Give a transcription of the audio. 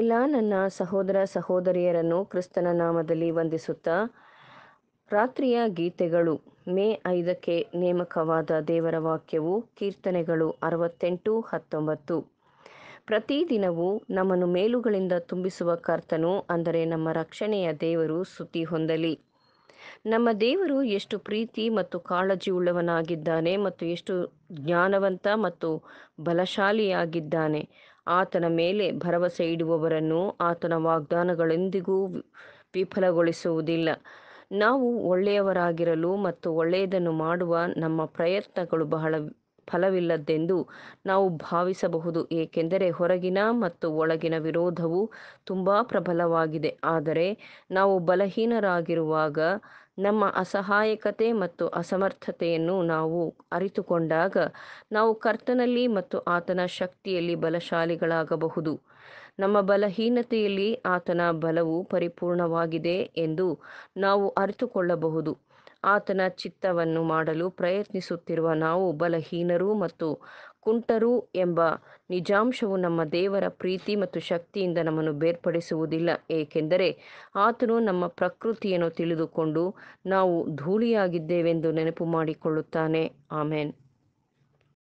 ಎಲ್ಲ ನನ್ನ ಸಹೋದರ ಸಹೋದರಿಯರನ್ನು ಕ್ರಿಸ್ತನ ನಾಮದಲ್ಲಿ ವಂದಿಸುತ್ತಾ ರಾತ್ರಿಯ ಗೀತೆಗಳು ಮೇ ಐದಕ್ಕೆ ನೇಮಕವಾದ ದೇವರ ವಾಕ್ಯವು ಕೀರ್ತನೆಗಳು ಅರವತ್ತೆಂಟು ಹತ್ತೊಂಬತ್ತು ಪ್ರತಿದಿನವೂ ನಮ್ಮನ್ನು ಮೇಲುಗಳಿಂದ ತುಂಬಿಸುವ ಕರ್ತನು ಅಂದರೆ ನಮ್ಮ ರಕ್ಷಣೆಯ ದೇವರು ಸುತಿ ಹೊಂದಲಿ ನಮ್ಮ ದೇವರು ಎಷ್ಟು ಪ್ರೀತಿ ಮತ್ತು ಕಾಳಜಿ ಉಳ್ಳವನಾಗಿದ್ದಾನೆ ಮತ್ತು ಎಷ್ಟು ಜ್ಞಾನವಂತ ಮತ್ತು ಬಲಶಾಲಿಯಾಗಿದ್ದಾನೆ ಆತನ ಮೇಲೆ ಭರವಸೆ ಇಡುವವರನ್ನು ಆತನ ವಾಗ್ದಾನಗಳೆಂದಿಗೂ ವಿಫಲಗೊಳಿಸುವುದಿಲ್ಲ ನಾವು ಒಳ್ಳೆಯವರಾಗಿರಲು ಮತ್ತು ಒಳ್ಳೆಯದನ್ನು ಮಾಡುವ ನಮ್ಮ ಪ್ರಯತ್ನಗಳು ಬಹಳ ಫಲವಿಲ್ಲದ್ದೆಂದು ನಾವು ಭಾವಿಸಬಹುದು ಏಕೆಂದರೆ ಹೊರಗಿನ ಮತ್ತು ಒಳಗಿನ ವಿರೋಧವು ತುಂಬ ಪ್ರಬಲವಾಗಿದೆ ಆದರೆ ನಾವು ಬಲಹೀನರಾಗಿರುವಾಗ ನಮ್ಮ ಅಸಹಾಯಕತೆ ಮತ್ತು ಅಸಮರ್ಥತೆಯನ್ನು ನಾವು ಅರಿತುಕೊಂಡಾಗ ನಾವು ಕರ್ತನಲ್ಲಿ ಮತ್ತು ಆತನ ಶಕ್ತಿಯಲ್ಲಿ ಬಲಶಾಲಿಗಳಾಗಬಹುದು ನಮ್ಮ ಬಲಹೀನತೆಯಲ್ಲಿ ಆತನ ಬಲವು ಪರಿಪೂರ್ಣವಾಗಿದೆ ಎಂದು ನಾವು ಅರಿತುಕೊಳ್ಳಬಹುದು ಆತನ ಚಿತ್ತವನ್ನು ಮಾಡಲು ಪ್ರಯತ್ನಿಸುತ್ತಿರುವ ನಾವು ಬಲಹೀನರು ಮತ್ತು ಕುಂಟರು ಎಂಬ ನಿಜಾಂಶವು ನಮ್ಮ ದೇವರ ಪ್ರೀತಿ ಮತ್ತು ಶಕ್ತಿಯಿಂದ ನಮ್ಮನ್ನು ಬೇರ್ಪಡಿಸುವುದಿಲ್ಲ ಏಕೆಂದರೆ ಆತನು ನಮ್ಮ ಪ್ರಕೃತಿಯನ್ನು ತಿಳಿದುಕೊಂಡು ನಾವು ಧೂಳಿಯಾಗಿದ್ದೇವೆಂದು ನೆನಪು ಮಾಡಿಕೊಳ್ಳುತ್ತಾನೆ ಆಮೇನ್